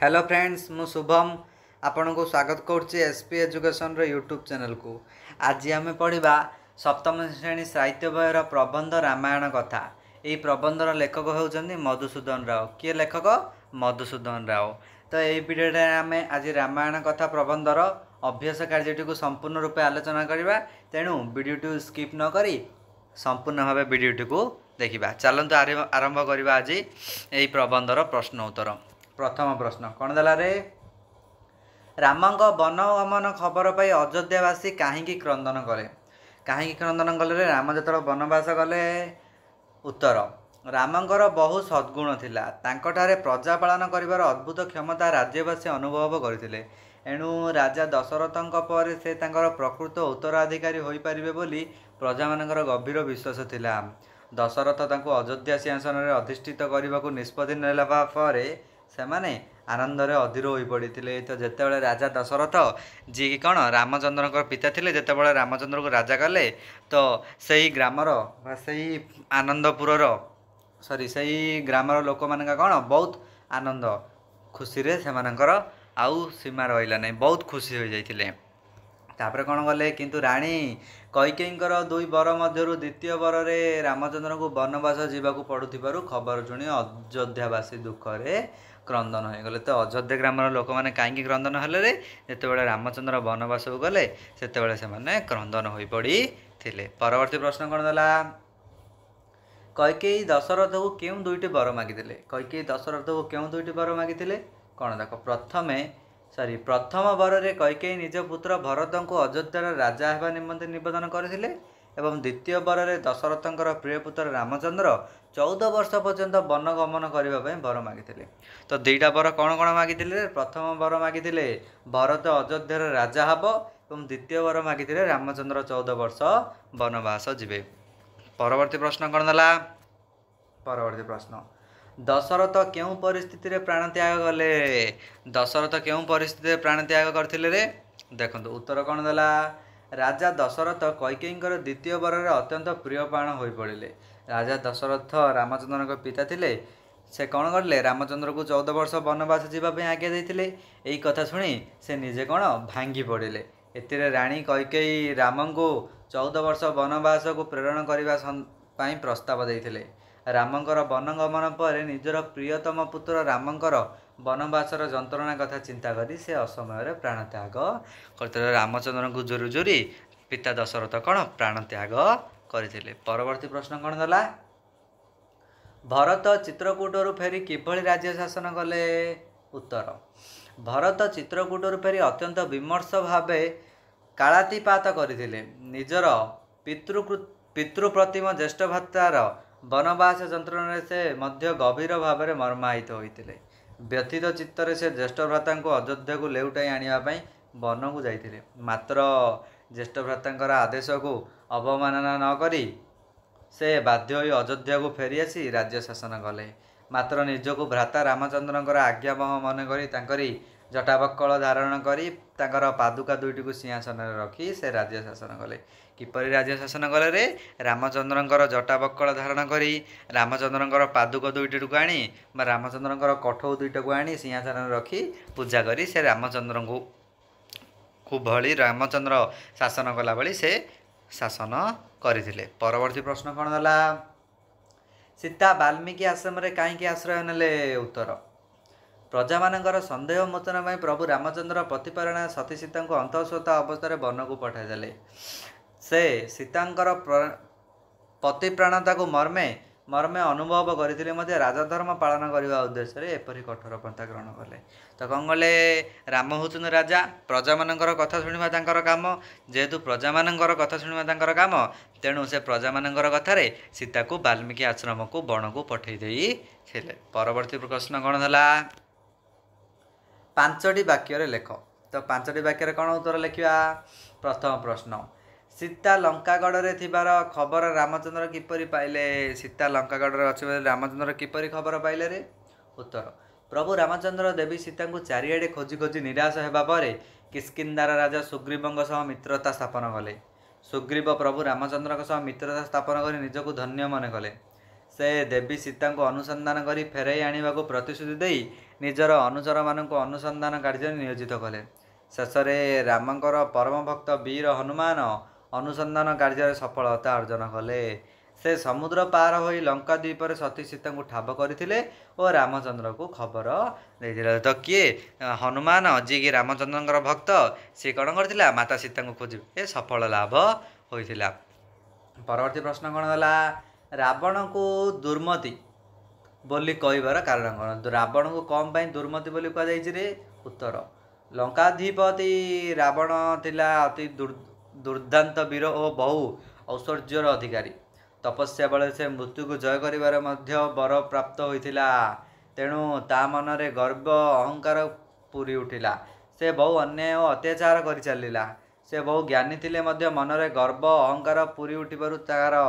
hello friends ମୁଁ ଶୁଭମ ଆପଣଙ୍କୁ ସ୍ୱାଗତ କରୁଛି ଏସ୍ ପି ଏଜୁକେସନ୍ର ୟୁଟ୍ୟୁବ୍ ଚ୍ୟାନେଲ୍କୁ ଆଜି ଆମେ ପଢ଼ିବା ସପ୍ତମ ଶ୍ରେଣୀ ସାହିତ୍ୟ ବହିର ପ୍ରବନ୍ଧ ରାମାୟଣ କଥା ଏହି ପ୍ରବନ୍ଧର ଲେଖକ ହେଉଛନ୍ତି ମଧୁସୂଦନ ରାଓ କିଏ ଲେଖକ ମଧୁସୂଦନ ରାଓ ତ ଏହି ପିରିୟଡ଼ରେ ଆମେ ଆଜି ରାମାୟଣ କଥା ପ୍ରବନ୍ଧର ଅଭ୍ୟାସ କାର୍ଯ୍ୟଟିକୁ ସମ୍ପୂର୍ଣ୍ଣ ରୂପେ ଆଲୋଚନା କରିବା ତେଣୁ ଭିଡ଼ିଓଟିକୁ ସ୍କିପ୍ ନକରି ସମ୍ପୂର୍ଣ୍ଣ ଭାବେ ଭିଡ଼ିଓଟିକୁ ଦେଖିବା ଚାଲନ୍ତୁ ଆରମ୍ଭ କରିବା ଆଜି ଏହି ପ୍ରବନ୍ଧର ପ୍ରଶ୍ନ ଉତ୍ତର ପ୍ରଥମ ପ୍ରଶ୍ନ କ'ଣ ଦେଲା ରେ ରାମଙ୍କ ବନଗମନ ଖବର ପାଇ ଅଯୋଧ୍ୟାବାସୀ କାହିଁକି କ୍ରନ୍ଦନ କଲେ କାହିଁକି କ୍ରନ୍ଦନ କଲେ ରେ ରାମ ଯେତେବେଳେ ବନବାସ କଲେ ଉତ୍ତର ରାମଙ୍କର ବହୁ ସଦ୍ଗୁଣ ଥିଲା ତାଙ୍କଠାରେ ପ୍ରଜାପାଳନ କରିବାର ଅଦ୍ଭୁତ କ୍ଷମତା ରାଜ୍ୟବାସୀ ଅନୁଭବ କରିଥିଲେ ଏଣୁ ରାଜା ଦଶରଥଙ୍କ ପରେ ସେ ତାଙ୍କର ପ୍ରକୃତ ଉତ୍ତରାଧିକାରୀ ହୋଇପାରିବେ ବୋଲି ପ୍ରଜାମାନଙ୍କର ଗଭୀର ବିଶ୍ୱାସ ଥିଲା ଦଶରଥ ତାଙ୍କୁ ଅଯୋଧ୍ୟା ସିଂହାସନରେ ଅଧିଷ୍ଠିତ କରିବାକୁ ନିଷ୍ପତ୍ତି ନେଲା ପରେ ସେମାନେ ଆନନ୍ଦରେ ଅଧୀର ହୋଇପଡ଼ିଥିଲେ ତ ଯେତେବେଳେ ରାଜା ଦଶରଥ ଯିଏକି କ'ଣ ରାମଚନ୍ଦ୍ରଙ୍କର ପିତା ଥିଲେ ଯେତେବେଳେ ରାମଚନ୍ଦ୍ରଙ୍କୁ ରାଜା କଲେ ତ ସେହି ଗ୍ରାମର ବା ସେହି ଆନନ୍ଦପୁରର ସରି ସେହି ଗ୍ରାମର ଲୋକମାନଙ୍କ କ'ଣ ବହୁତ ଆନନ୍ଦ ଖୁସିରେ ସେମାନଙ୍କର ଆଉ ସୀମା ରହିଲା ନାହିଁ ବହୁତ ଖୁସି ହୋଇଯାଇଥିଲେ ତାପରେ କ'ଣ କଲେ କିନ୍ତୁ ରାଣୀ କୈକେଇଙ୍କର ଦୁଇ ବର ମଧ୍ୟରୁ ଦ୍ୱିତୀୟ ବରରେ ରାମଚନ୍ଦ୍ରଙ୍କୁ ବନବାସ ଯିବାକୁ ପଡ଼ୁଥିବାରୁ ଖବର ଶୁଣି ଅଯୋଧ୍ୟାବାସୀ ଦୁଃଖରେ କ୍ରନ୍ଦନ ହୋଇଗଲେ ତ ଅଯୋଧ୍ୟା ଗ୍ରାମର ଲୋକମାନେ କାହିଁକି କ୍ରନ୍ଦନ ହେଲେ ରେ ଯେତେବେଳେ ରାମଚନ୍ଦ୍ର ବନବାସକୁ ଗଲେ ସେତେବେଳେ ସେମାନେ କ୍ରନ୍ଦନ ହୋଇପଡ଼ିଥିଲେ ପରବର୍ତ୍ତୀ ପ୍ରଶ୍ନ କ'ଣ ହେଲା କୈକେୟୀ ଦଶରଥକୁ କେଉଁ ଦୁଇଟି ବର ମାଗିଥିଲେ କୈକେୟୀ ଦଶରଥକୁ କେଉଁ ଦୁଇଟି ବର ମାଗିଥିଲେ କ'ଣ ଦେଖ ପ୍ରଥମେ ସରି ପ୍ରଥମ ବରରେ କୈକେୟୀ ନିଜ ପୁତ୍ର ଭରତଙ୍କୁ ଅଯୋଧ୍ୟାର ରାଜା ହେବା ନିମନ୍ତେ ନିବେଦନ କରିଥିଲେ ଏବଂ ଦ୍ୱିତୀୟ ବରରେ ଦଶରଥଙ୍କର ପ୍ରିୟ ପୁତ୍ର ରାମଚନ୍ଦ୍ର ଚଉଦ ବର୍ଷ ପର୍ଯ୍ୟନ୍ତ ବନଗମନ କରିବା ପାଇଁ ବର ମାଗିଥିଲେ ତ ଦୁଇଟା ବର କ'ଣ କ'ଣ ମାଗିଥିଲେ ପ୍ରଥମ ବର ମାଗିଥିଲେ ଭରତ ଅଯୋଧ୍ୟାର ରାଜା ହେବ ଏବଂ ଦ୍ୱିତୀୟ ବର ମାଗିଥିଲେ ରାମଚନ୍ଦ୍ର ଚଉଦ ବର୍ଷ ବନବାସ ଯିବେ ପରବର୍ତ୍ତୀ ପ୍ରଶ୍ନ କ'ଣ ନେଲା ପରବର୍ତ୍ତୀ ପ୍ରଶ୍ନ ଦଶରଥ କେଉଁ ପରିସ୍ଥିତିରେ ପ୍ରାଣତ୍ୟାଗ କଲେ ଦଶରଥ କେଉଁ ପରିସ୍ଥିତିରେ ପ୍ରାଣତ୍ୟାଗ କରିଥିଲେ ରେ ଦେଖନ୍ତୁ ଉତ୍ତର କ'ଣ ଦେଲା ରାଜା ଦଶରଥ କୈକେୟୀଙ୍କର ଦ୍ୱିତୀୟ ବରରେ ଅତ୍ୟନ୍ତ ପ୍ରିୟ ପ୍ରାଣ ହୋଇପଡ଼ିଲେ ରାଜା ଦଶରଥ ରାମଚନ୍ଦ୍ରଙ୍କ ପିତା ଥିଲେ ସେ କ'ଣ କରିଲେ ରାମଚନ୍ଦ୍ରକୁ ଚଉଦ ବର୍ଷ ବନବାସ ଯିବା ପାଇଁ ଆଜ୍ଞା ଦେଇଥିଲେ ଏଇ କଥା ଶୁଣି ସେ ନିଜେ କ'ଣ ଭାଙ୍ଗି ପଡ଼ିଲେ ଏଥିରେ ରାଣୀ କୈକେଇ ରାମଙ୍କୁ ଚଉଦ ବର୍ଷ ବନବାସକୁ ପ୍ରେରଣ କରିବା ପାଇଁ ପ୍ରସ୍ତାବ ଦେଇଥିଲେ ରାମଙ୍କର ବନଗମନ ପରେ ନିଜର ପ୍ରିୟତମ ପୁତ୍ର ରାମଙ୍କର ବନବାସର ଯନ୍ତ୍ରଣା କଥା ଚିନ୍ତା କରି ସେ ଅସମୟରେ ପ୍ରାଣତ୍ୟାଗ କରିଥିଲେ ରାମଚନ୍ଦ୍ରଙ୍କୁ ଜୋରୁ ଜୋରି ପିତା ଦଶରଥ କ'ଣ ପ୍ରାଣତ୍ୟାଗ କରିଥିଲେ ପରବର୍ତ୍ତୀ ପ୍ରଶ୍ନ କ'ଣ ଦେଲା ଭରତ ଚିତ୍ରକୂଟରୁ ଫେରି କିଭଳି ରାଜ୍ୟ ଶାସନ କଲେ ଉତ୍ତର ଭରତ ଚିତ୍ରକୂଟରୁ ଫେରି ଅତ୍ୟନ୍ତ ବିମର୍ଷ ଭାବେ କାଳାତିପାତ କରିଥିଲେ ନିଜର ପିତୃକୃ ପିତୃପ୍ରତିମ ଜ୍ୟେଷ୍ଠ ଭତ୍ତାର ବନବାସ ଯନ୍ତ୍ରଣାରେ ସେ ମଧ୍ୟ ଗଭୀର ଭାବରେ ମର୍ମାହିତ ହୋଇଥିଲେ ବ୍ୟଥିତ ଚିତ୍ତରେ ସେ ଜ୍ୟେଷ୍ଠ ଭ୍ରାତାଙ୍କୁ ଅଯୋଧ୍ୟାକୁ ଲେଉଟାଇ ଆଣିବା ପାଇଁ ବନକୁ ଯାଇଥିଲେ ମାତ୍ର ଜ୍ୟେଷ୍ଠ ଭ୍ରାତାଙ୍କର ଆଦେଶକୁ ଅବମାନନା ନକରି ସେ ବାଧ୍ୟ ହୋଇ ଅଯୋଧ୍ୟାକୁ ଫେରିଆସି ରାଜ୍ୟ ଶାସନ କଲେ ମାତ୍ର ନିଜକୁ ଭ୍ରାତା ରାମଚନ୍ଦ୍ରଙ୍କର ଆଜ୍ଞା ଆଜ୍ଞାବହ ମନେକରି ତାଙ୍କରି ଜଟାବକଳ ଧାରଣ କରି ତାଙ୍କର ପାଦୁକା ଦୁଇଟିକୁ ସିଂହାସନରେ ରଖି ସେ ରାଜ୍ୟ ଶାସନ କଲେ କିପରି ରାଜ୍ୟ ଶାସନ କଲେ ରେ ରାମଚନ୍ଦ୍ରଙ୍କର ଜଟାବକଳ ଧାରଣ କରି ରାମଚନ୍ଦ୍ରଙ୍କର ପାଦୁକ ଦୁଇଟିକୁ ଆଣି ବା ରାମଚନ୍ଦ୍ରଙ୍କର କଠଉ ଦୁଇଟାକୁ ଆଣି ସିଂହାସନରେ ରଖି ପୂଜା କରି ସେ ରାମଚନ୍ଦ୍ରଙ୍କୁ ଭଳି ରାମଚନ୍ଦ୍ର ଶାସନ କଲାଭଳି ସେ ଶାସନ କରିଥିଲେ ପରବର୍ତ୍ତୀ ପ୍ରଶ୍ନ କ'ଣ ହେଲା ସୀତା ବାଲ୍ମୀକି ଆଶ୍ରମରେ କାହିଁକି ଆଶ୍ରୟ ନେଲେ ଉତ୍ତର ପ୍ରଜାମାନଙ୍କର ସନ୍ଦେହ ମୋଚନ ପାଇଁ ପ୍ରଭୁ ରାମଚନ୍ଦ୍ର ପ୍ରତିପାରଣା ସତୀ ସୀତାଙ୍କୁ ଅନ୍ତଃସ୍ୱତା ଅବସ୍ଥାରେ ବନକୁ ପଠାଇଦେଲେ ସେ ସୀତାଙ୍କର ପ୍ରତିପ୍ରାଣତାକୁ ମର୍ମେ ମର୍ମେ ଅନୁଭବ କରିଥିଲେ ମଧ୍ୟ ରାଜଧର୍ମ ପାଳନ କରିବା ଉଦ୍ଦେଶ୍ୟରେ ଏପରି କଠୋର ପନ୍ଥା ଗ୍ରହଣ କଲେ ତ କ'ଣ କଲେ ରାମ ହେଉଛନ୍ତି ରାଜା ପ୍ରଜାମାନଙ୍କର କଥା ଶୁଣିବା ତାଙ୍କର କାମ ଯେହେତୁ ପ୍ରଜାମାନଙ୍କର କଥା ଶୁଣିବା ତାଙ୍କର କାମ ତେଣୁ ସେ ପ୍ରଜାମାନଙ୍କର କଥାରେ ସୀତାକୁ ବାଲ୍ମୀକି ଆଶ୍ରମକୁ ବଣକୁ ପଠାଇ ଦେଇଥିଲେ ପରବର୍ତ୍ତୀ ପ୍ରଶ୍ନ କ'ଣ ହେଲା ପାଞ୍ଚଟି ବାକ୍ୟରେ ଲେଖ ତ ପାଞ୍ଚଟି ବାକ୍ୟରେ କ'ଣ ଉତ୍ତର ଲେଖିବା ପ୍ରଥମ ପ୍ରଶ୍ନ ସୀତା ଲଙ୍କାଗଡ଼ରେ ଥିବାର ଖବର ରାମଚନ୍ଦ୍ର କିପରି ପାଇଲେ ସୀତା ଲଙ୍କାଗଡ଼ରେ ଅଛି ବୋଲି ରାମଚନ୍ଦ୍ର କିପରି ଖବର ପାଇଲେ ରେ ଉତ୍ତର ପ୍ରଭୁ ରାମଚନ୍ଦ୍ର ଦେବୀ ସୀତାଙ୍କୁ ଚାରିଆଡ଼େ ଖୋଜି ଖୋଜି ନିରାଶ ହେବା ପରେ କିସ୍କିନ୍ଦାର ରାଜା ସୁଗ୍ରୀବଙ୍କ ସହ ମିତ୍ରତା ସ୍ଥାପନ କଲେ ସୁଗ୍ରୀବ ପ୍ରଭୁ ରାମଚନ୍ଦ୍ରଙ୍କ ସହ ମିତ୍ରତା ସ୍ଥାପନ କରି ନିଜକୁ ଧନ୍ୟ ମନେ କଲେ ସେ ଦେବୀ ସୀତାଙ୍କୁ ଅନୁସନ୍ଧାନ କରି ଫେରାଇ ଆଣିବାକୁ ପ୍ରତିଶ୍ରୁତି ଦେଇ ନିଜର ଅନୁଚରମାନଙ୍କୁ ଅନୁସନ୍ଧାନ କାର୍ଯ୍ୟରେ ନିୟୋଜିତ କଲେ ଶେଷରେ ରାମଙ୍କର ପରମ ଭକ୍ତ ବୀର ହନୁମାନ ଅନୁସନ୍ଧାନ କାର୍ଯ୍ୟରେ ସଫଳତା ଅର୍ଜନ କଲେ ସେ ସମୁଦ୍ର ପାର ହୋଇ ଲଙ୍କା ଦ୍ୱୀପରେ ସତୀ ସୀତାଙ୍କୁ ଠାବ କରିଥିଲେ ଓ ରାମଚନ୍ଦ୍ରଙ୍କୁ ଖବର ଦେଇଥିଲେ ତ କିଏ ହନୁମାନ ଯିଏକି ରାମଚନ୍ଦ୍ରଙ୍କର ଭକ୍ତ ସିଏ କ'ଣ କରିଥିଲା ମାତା ସୀତାଙ୍କୁ ଖୋଜି ଏ ସଫଳ ଲାଭ ହୋଇଥିଲା ପରବର୍ତ୍ତୀ ପ୍ରଶ୍ନ କ'ଣ ହେଲା ରାବଣକୁ ଦୁର୍ମତି ବୋଲି କହିବାର କାରଣ କ'ଣ ରାବଣଙ୍କୁ କ'ଣ ପାଇଁ ଦୁର୍ମତି ବୋଲି କୁହାଯାଇଛି ରେ ଉତ୍ତର ଲଙ୍କାଧିପତି ରାବଣ ଥିଲା ଅତି ଦୁର୍ ଦୁର୍ଦ୍ଧାନ୍ତ ବୀର ଓ ବହୁ ଐଶ୍ୱର୍ଯ୍ୟର ଅଧିକାରୀ ତପସ୍ୟା ବେଳେ ସେ ମୃତ୍ୟୁକୁ ଜୟ କରିବାରେ ମଧ୍ୟ ବର ପ୍ରାପ୍ତ ହୋଇଥିଲା ତେଣୁ ତା ମନରେ ଗର୍ବ ଅହଙ୍କାର ପୁରି ଉଠିଲା ସେ ବହୁ ଅନ୍ୟାୟ ଓ ଅତ୍ୟାଚାର କରିଚାଲିଲା ସେ ବହୁ ଜ୍ଞାନୀ ଥିଲେ ମଧ୍ୟ ମନରେ ଗର୍ବ ଅହଙ୍କାର ପୁରି ଉଠିବାରୁ ତାର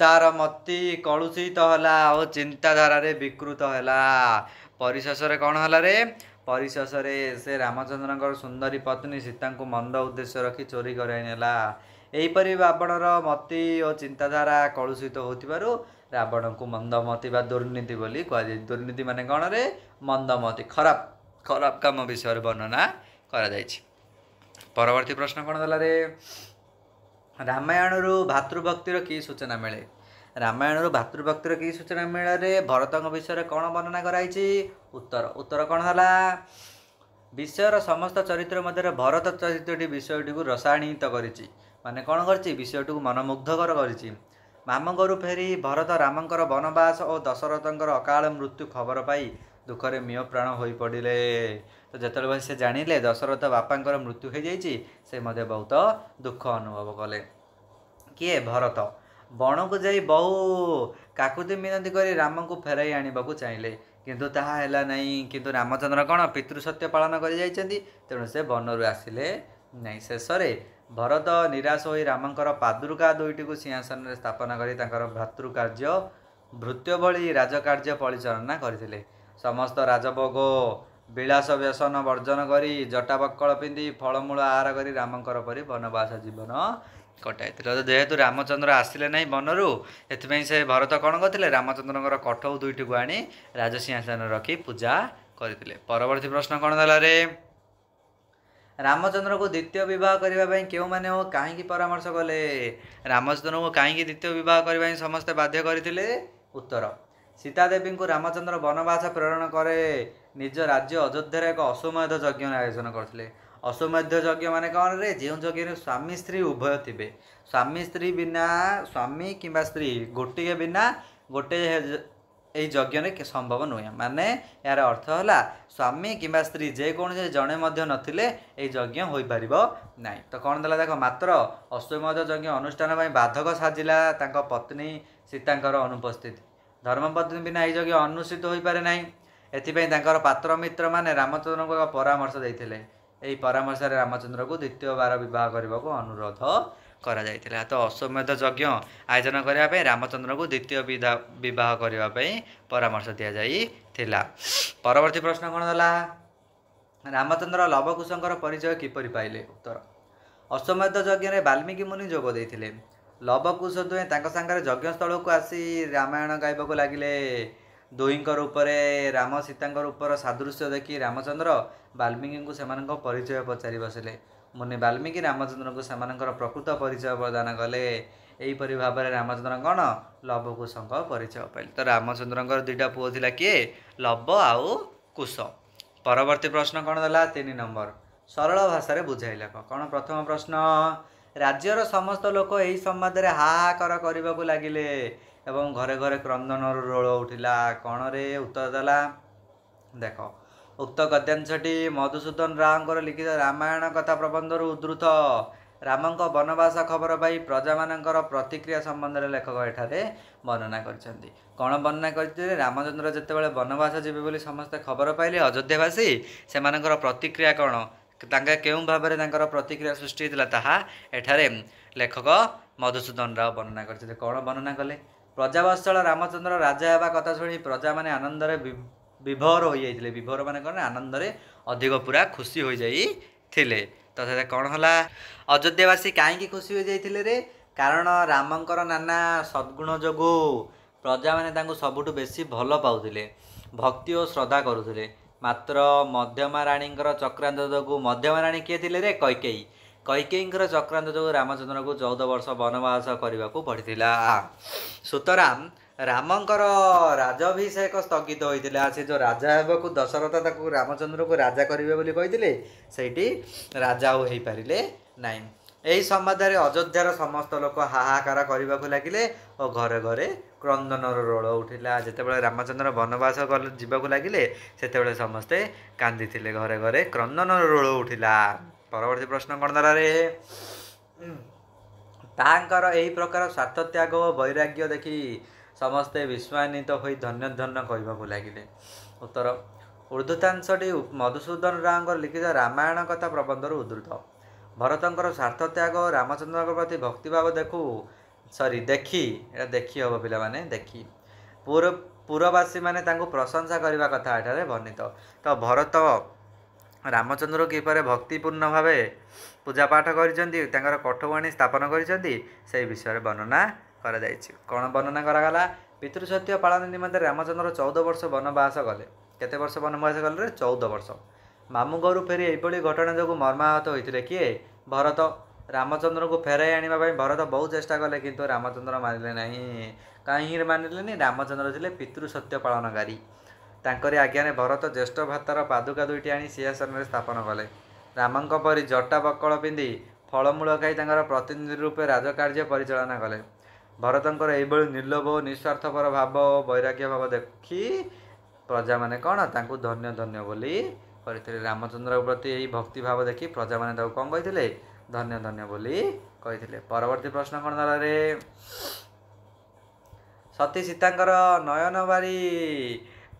ତାର ମତି କଳୁଷିତ ହେଲା ଓ ଚିନ୍ତାଧାରାରେ ବିକୃତ ହେଲା ପରିଶେଷରେ କ'ଣ ହେଲାରେ ପରିଶେଷରେ ସେ ରାମଚନ୍ଦ୍ରଙ୍କର ସୁନ୍ଦରୀ ପତ୍ନୀ ସୀତାଙ୍କୁ ମନ୍ଦ ଉଦ୍ଦେଶ୍ୟ ରଖି ଚୋରି କରାଇ ନେଲା ଏହିପରି ରାବଣର ମତି ଓ ଚିନ୍ତାଧାରା କଳୁଷିତ ହେଉଥିବାରୁ ରାବଣଙ୍କୁ ମନ୍ଦମତି ବା ଦୁର୍ନୀତି ବୋଲି କୁହାଯାଇଛି ଦୁର୍ନୀତି ମାନେ କ'ଣରେ ମନ୍ଦମତି ଖରାପ ଖରାପ କାମ ବିଷୟରେ ବର୍ଣ୍ଣନା କରାଯାଇଛି ପରବର୍ତ୍ତୀ ପ୍ରଶ୍ନ କ'ଣ ଦେଲାରେ ରାମାୟଣରୁ ଭାତୃଭକ୍ତିର କି ସୂଚନା ମିଳେ ରାମାୟଣରୁ ଭାତୃଭକ୍ତିର କି ସୂଚନା ମିଳରେ ଭରତଙ୍କ ବିଷୟରେ କ'ଣ ବର୍ଣ୍ଣନା କରାଯାଇଛି ଉତ୍ତର ଉତ୍ତର କ'ଣ ହେଲା ବିଷୟର ସମସ୍ତ ଚରିତ୍ର ମଧ୍ୟରେ ଭରତ ଚରିତ୍ରଟି ବିଷୟଟିକୁ ରସାୟଣିତ କରିଛି ମାନେ କ'ଣ କରିଛି ବିଷୟଟିକୁ ମନମୁଗ୍ଧକର କରିଛି ମାମଙ୍କରୁ ଫେରି ଭରତ ରାମଙ୍କର ବନବାସ ଓ ଦଶରଥଙ୍କର ଅକାଳ ମୃତ୍ୟୁ ଖବର ପାଇ ଦୁଃଖରେ ମିୟ ପ୍ରାଣ ହୋଇପଡ଼ିଲେ ତ ଯେତେବେଳେ ସେ ଜାଣିଲେ ଦଶରଥ ବାପାଙ୍କର ମୃତ୍ୟୁ ହୋଇଯାଇଛି ସେ ମଧ୍ୟ ବହୁତ ଦୁଃଖ ଅନୁଭବ କଲେ କିଏ ଭରତ ବଣକୁ ଯାଇ ବହୁ କାକୁତି ମିନତି କରି ରାମଙ୍କୁ ଫେରାଇ ଆଣିବାକୁ ଚାହିଁଲେ କିନ୍ତୁ ତାହା ହେଲା ନାହିଁ କିନ୍ତୁ ରାମଚନ୍ଦ୍ର କ'ଣ ପିତୃ ସତ୍ୟ ପାଳନ କରିଯାଇଛନ୍ତି ତେଣୁ ସେ ବନରୁ ଆସିଲେ ନାହିଁ ଶେଷରେ ଭରତ ନିରାଶ ହୋଇ ରାମଙ୍କର ପାଦୁର୍ଗା ଦୁଇଟିକୁ ସିଂହାସନରେ ସ୍ଥାପନ କରି ତାଙ୍କର କାର୍ଯ୍ୟ ଭୃତ୍ୟ ଭଳି ରାଜକାର୍ଯ୍ୟ ପରିଚାଳନା କରିଥିଲେ ସମସ୍ତ ରାଜଭୋଗ ବିଳାସ ବ୍ୟସନ ବର୍ଜନ କରି ଜଟାବକଳ ପିନ୍ଧି ଫଳମୂଳ ଆହାର କରି ରାମଙ୍କର ପରି ବନବାସ ଜୀବନ କଟାଇଥିଲେ ତ ଯେହେତୁ ରାମଚନ୍ଦ୍ର ଆସିଲେ ନାହିଁ ବନରୁ ଏଥିପାଇଁ ସେ ଭରତ କ'ଣ କରିଥିଲେ ରାମଚନ୍ଦ୍ରଙ୍କର କଠଉ ଦୁଇଟିକୁ ଆଣି ରାଜସିଂହାସନରେ ରଖି ପୂଜା କରିଥିଲେ ପରବର୍ତ୍ତୀ ପ୍ରଶ୍ନ କ'ଣ ଦେଲା ରେ ରାମଚନ୍ଦ୍ରକୁ ଦ୍ୱିତୀୟ ବିବାହ କରିବା ପାଇଁ କେଉଁମାନେ ଓ କାହିଁକି ପରାମର୍ଶ କଲେ ରାମଚନ୍ଦ୍ରଙ୍କୁ କାହିଁକି ଦ୍ୱିତୀୟ ବିବାହ କରିବା ପାଇଁ ସମସ୍ତେ ବାଧ୍ୟ କରିଥିଲେ ଉତ୍ତର ସୀତାଦେବୀଙ୍କୁ ରାମଚନ୍ଦ୍ର ବନବାସ ପ୍ରେରଣ କରେ ନିଜ ରାଜ୍ୟ ଅଯୋଧ୍ୟାରେ ଏକ ଅଶ୍ୱମେଧ ଯଜ୍ଞ ଆୟୋଜନ କରିଥିଲେ ଅଶ୍ୱମେଧ ଯଜ୍ଞ ମାନେ କ'ଣ ରେ ଯେଉଁ ଯଜ୍ଞରେ ସ୍ୱାମୀ ସ୍ତ୍ରୀ ଉଭୟ ଥିବେ ସ୍ୱାମୀ ସ୍ତ୍ରୀ ବିନା ସ୍ୱାମୀ କିମ୍ବା ସ୍ତ୍ରୀ ଗୋଟିଏ ବିନା ଗୋଟିଏ ଏହି ଯଜ୍ଞରେ ସମ୍ଭବ ନୁହେଁ ମାନେ ଏହାର ଅର୍ଥ ହେଲା ସ୍ୱାମୀ କିମ୍ବା ସ୍ତ୍ରୀ ଯେକୌଣସି ଜଣେ ମଧ୍ୟ ନଥିଲେ ଏହି ଯଜ୍ଞ ହୋଇପାରିବ ନାହିଁ ତ କ'ଣ ଦେଲା ତାଙ୍କ ମାତ୍ର ଅଶ୍ୱମେଧ ଯଜ୍ଞ ଅନୁଷ୍ଠାନ ପାଇଁ ବାଧକ ସାଜିଲା ତାଙ୍କ ପତ୍ନୀ ସୀତାଙ୍କର ଅନୁପସ୍ଥିତି ଧର୍ମପତ୍ନୀ ବିନା ଏହି ଯଜ୍ଞ ଅନୁଷ୍ଠିତ ହୋଇପାରେ ନାହିଁ ଏଥିପାଇଁ ତାଙ୍କର ପାତ୍ର ମିତ୍ରମାନେ ରାମଚନ୍ଦ୍ରଙ୍କୁ ଏକ ପରାମର୍ଶ ଦେଇଥିଲେ ଏହି ପରାମର୍ଶରେ ରାମଚନ୍ଦ୍ରକୁ ଦ୍ୱିତୀୟ ବାର ବିବାହ କରିବାକୁ ଅନୁରୋଧ କରାଯାଇଥିଲା ତ ଅଶ୍ୱମେଧ ଯଜ୍ଞ ଆୟୋଜନ କରିବା ପାଇଁ ରାମଚନ୍ଦ୍ରଙ୍କୁ ଦ୍ୱିତୀୟ ବିଧା ବିବାହ କରିବା ପାଇଁ ପରାମର୍ଶ ଦିଆଯାଇଥିଲା ପରବର୍ତ୍ତୀ ପ୍ରଶ୍ନ କ'ଣ ହେଲା ରାମଚନ୍ଦ୍ର ଲବକୁଶଙ୍କର ପରିଚୟ କିପରି ପାଇଲେ ଉତ୍ତର ଅଶ୍ୱମେଧ ଯଜ୍ଞରେ ବାଲ୍ମୀକି ମୁନି ଯୋଗ ଦେଇଥିଲେ ଲବକୁଶ ଦୁହେଁ ତାଙ୍କ ସାଙ୍ଗରେ ଯଜ୍ଞସ୍ଥଳକୁ ଆସି ରାମାୟଣ ଗାଇବାକୁ ଲାଗିଲେ ଦୁହିଁଙ୍କ ରୂପରେ ରାମ ସୀତାଙ୍କ ରୂପର ସାଦୃଶ୍ୟ ଦେଖି ରାମଚନ୍ଦ୍ର ବାଲ୍ମୀକିଙ୍କୁ ସେମାନଙ୍କ ପରିଚୟ ପଚାରି ବସିଲେ ମୁନି ବାଲ୍ମୀକି ରାମଚନ୍ଦ୍ରଙ୍କୁ ସେମାନଙ୍କର ପ୍ରକୃତ ପରିଚୟ ପ୍ରଦାନ କଲେ ଏହିପରି ଭାବରେ ରାମଚନ୍ଦ୍ର କ'ଣ ଲବ କୁଶଙ୍କ ପରିଚୟ ପାଇଲେ ତ ରାମଚନ୍ଦ୍ରଙ୍କର ଦୁଇଟା ପୁଅ ଥିଲା କିଏ ଲବ ଆଉ କୁଶ ପରବର୍ତ୍ତୀ ପ୍ରଶ୍ନ କ'ଣ ଦେଲା ତିନି ନମ୍ବର ସରଳ ଭାଷାରେ ବୁଝାଇଲେ କ'ଣ ପ୍ରଥମ ପ୍ରଶ୍ନ ରାଜ୍ୟର ସମସ୍ତ ଲୋକ ଏହି ସମ୍ବାଦରେ ହାହାକାର କରିବାକୁ ଲାଗିଲେ ଏବଂ ଘରେ ଘରେ କ୍ରନ୍ଦନରୁ ରୋଳ ଉଠିଲା କ'ଣରେ ଉତ୍ତର ଦେଲା ଦେଖ ଉକ୍ତ ଗଦ୍ୟାଂଶଟି ମଧୁସୂଦନ ରାଓଙ୍କର ଲିଖିତ ରାମାୟଣ କଥା ପ୍ରବନ୍ଧରୁ ଉଦ୍ଧୃତ ରାମଙ୍କ ବନବାସ ଖବର ପାଇ ପ୍ରଜାମାନଙ୍କର ପ୍ରତିକ୍ରିୟା ସମ୍ବନ୍ଧରେ ଲେଖକ ଏଠାରେ ବର୍ଣ୍ଣନା କରିଛନ୍ତି କ'ଣ ବର୍ଣ୍ଣନା କରିଥିଲେ ରାମଚନ୍ଦ୍ର ଯେତେବେଳେ ବନବାସ ଯିବେ ବୋଲି ସମସ୍ତେ ଖବର ପାଇଲେ ଅଯୋଧ୍ୟାବାସୀ ସେମାନଙ୍କର ପ୍ରତିକ୍ରିୟା କ'ଣ ତାଙ୍କେ କେଉଁ ଭାବରେ ତାଙ୍କର ପ୍ରତିକ୍ରିୟା ସୃଷ୍ଟି ହୋଇଥିଲା ତାହା ଏଠାରେ ଲେଖକ ମଧୁସୂଦନ ରାଓ ବର୍ଣ୍ଣନା କରିଛନ୍ତି କ'ଣ ବର୍ଣ୍ଣନା କଲେ ପ୍ରଜାବତ୍ସଳ ରାମଚନ୍ଦ୍ର ରାଜା ହେବା କଥା ଶୁଣି ପ୍ରଜାମାନେ ଆନନ୍ଦରେ ବିଭୋର ହୋଇଯାଇଥିଲେ ବିଭୋର ମାନେ କ'ଣ ଆନନ୍ଦରେ ଅଧିକ ପୁରା ଖୁସି ହୋଇଯାଇଥିଲେ ତ ସେଥିରେ କ'ଣ ହେଲା ଅଯୋଧ୍ୟାବାସୀ କାହିଁକି ଖୁସି ହୋଇଯାଇଥିଲେ ରେ କାରଣ ରାମଙ୍କର ନାନା ସଦ୍ଗୁଣ ଯୋଗୁଁ ପ୍ରଜାମାନେ ତାଙ୍କୁ ସବୁଠୁ ବେଶୀ ଭଲ ପାଉଥିଲେ ଭକ୍ତି ଓ ଶ୍ରଦ୍ଧା କରୁଥିଲେ ମାତ୍ର ମଧ୍ୟମା ରାଣୀଙ୍କର ଚକ୍ରାନ୍ତ ଯୋଗୁଁ ମଧ୍ୟମା ରାଣୀ କିଏ ଥିଲେ ରେ କୈକେୟୀ କୈକେୟୀଙ୍କର ଚକ୍ରାନ୍ତ ଯୋଗୁଁ ରାମଚନ୍ଦ୍ରଙ୍କୁ ଚଉଦ ବର୍ଷ ବନବାସ କରିବାକୁ ପଡ଼ିଥିଲା ସୁତରାମ ରାମଙ୍କର ରାଜଭିଷେକ ସ୍ଥଗିତ ହୋଇଥିଲା ସେ ଯେଉଁ ରାଜା ହେବାକୁ ଦଶରଥ ତାକୁ ରାମଚନ୍ଦ୍ରକୁ ରାଜା କରିବେ ବୋଲି କହିଥିଲେ ସେଇଠି ରାଜା ଆଉ ହେଇପାରିଲେ ନାହିଁ ଏହି ସମ୍ବାଦରେ ଅଯୋଧ୍ୟାର ସମସ୍ତ ଲୋକ ହାହାକାର କରିବାକୁ ଲାଗିଲେ ଓ ଘରେ ଘରେ କ୍ରନ୍ଦନର ରୋଳ ଉଠିଲା ଯେତେବେଳେ ରାମଚନ୍ଦ୍ର ବନବାସ ଯିବାକୁ ଲାଗିଲେ ସେତେବେଳେ ସମସ୍ତେ କାନ୍ଦିଥିଲେ ଘରେ ଘରେ କ୍ରନ୍ଦନର ରୋଳ ଉଠିଲା ପରବର୍ତ୍ତୀ ପ୍ରଶ୍ନ କ'ଣ ଦ୍ୱାରାରେ ତାଙ୍କର ଏହି ପ୍ରକାର ସ୍ୱାର୍ଥ ତ୍ୟାଗ ଓ ବୈରାଗ୍ୟ ଦେଖି ସମସ୍ତେ ବିଶ୍ୱାନିତ ହୋଇ ଧନ୍ୟ ଧନ୍ୟ କହିବାକୁ ଲାଗିଲେ ଉତ୍ତର ଉର୍ଦ୍ଧୁତାଂଶଟି ମଧୁସୂଦନ ରାଓଙ୍କର ଲିଖିତ ରାମାୟଣ କଥା ପ୍ରବନ୍ଧରୁ ଉଦ୍ଧୃତ ଭରତଙ୍କର ସ୍ୱାର୍ଥ ତ୍ୟାଗ ଓ ରାମଚନ୍ଦ୍ରଙ୍କ ପ୍ରତି ଭକ୍ତିଭାବ ଦେଖୁ ସରି ଦେଖି ଏଇଟା ଦେଖି ହେବ ପିଲାମାନେ ଦେଖି ପୁର ପୁରବାସୀମାନେ ତାଙ୍କୁ ପ୍ରଶଂସା କରିବା କଥା ଏଠାରେ ବର୍ଣ୍ଣିତ ତ ଭରତ ରାମଚନ୍ଦ୍ର କିପରି ଭକ୍ତିପୂର୍ଣ୍ଣ ଭାବେ ପୂଜାପାଠ କରିଛନ୍ତି ତାଙ୍କର କଠବାଣୀ ସ୍ଥାପନ କରିଛନ୍ତି ସେହି ବିଷୟରେ ବର୍ଣ୍ଣନା କରାଯାଇଛି କ'ଣ ବର୍ଣ୍ଣନା କରାଗଲା ପିତୃସତ୍ୟ ପାଳନ ନିମନ୍ତେ ରାମଚନ୍ଦ୍ର ଚଉଦ ବର୍ଷ ବନବାସ କଲେ କେତେ ବର୍ଷ ବନବାସ କଲେ ଚଉଦ ବର୍ଷ ମାମୁଁଘରୁ ଫେରି ଏଭଳି ଘଟଣା ଯୋଗୁଁ ମର୍ମାହତ ହୋଇଥିଲେ କିଏ ଭରତ ରାମଚନ୍ଦ୍ରଙ୍କୁ ଫେରାଇ ଆଣିବା ପାଇଁ ଭରତ ବହୁତ ଚେଷ୍ଟା କଲେ କିନ୍ତୁ ରାମଚନ୍ଦ୍ର ମାନିଲେ ନାହିଁ କାହିଁକି ମାନିଲେନି ରାମଚନ୍ଦ୍ର ଥିଲେ ପିତୃସତ୍ୟ ପାଳନକାରୀ ତାଙ୍କରି ଆଜ୍ଞାରେ ଭରତ ଜ୍ୟେଷ୍ଠ ଭାତର ପାଦୁକା ଦୁଇଟି ଆଣି ସିଂହାସନରେ ସ୍ଥାପନ କଲେ ରାମଙ୍କ ପରି ଜଟା ବକଳ ପିନ୍ଧି ଫଳମୂଳ ଖାଇ ତାଙ୍କର ପ୍ରତିନିଧି ରୂପେ ରାଜକାର୍ଯ୍ୟ ପରିଚାଳନା କଲେ ଭରତଙ୍କର ଏଭଳି ନିର୍ଲୋଭ ଓ ନିଃସ୍ୱାର୍ଥପର ଭାବ ଓ ବୈରାଗ୍ୟ ଭାବ ଦେଖି ପ୍ରଜାମାନେ କ'ଣ ତାଙ୍କୁ ଧନ୍ୟ ଧନ୍ୟ ବୋଲି କରିଥିଲେ ରାମଚନ୍ଦ୍ରଙ୍କ ପ୍ରତି ଏହି ଭକ୍ତିଭାବ ଦେଖି ପ୍ରଜାମାନେ ତାକୁ କ'ଣ କହିଥିଲେ ଧନ୍ୟ ଧନ୍ୟ ବୋଲି କହିଥିଲେ ପରବର୍ତ୍ତୀ ପ୍ରଶ୍ନ କ'ଣ ଦଳରେ ସତୀ ସୀତାଙ୍କର ନୟନ ବାରି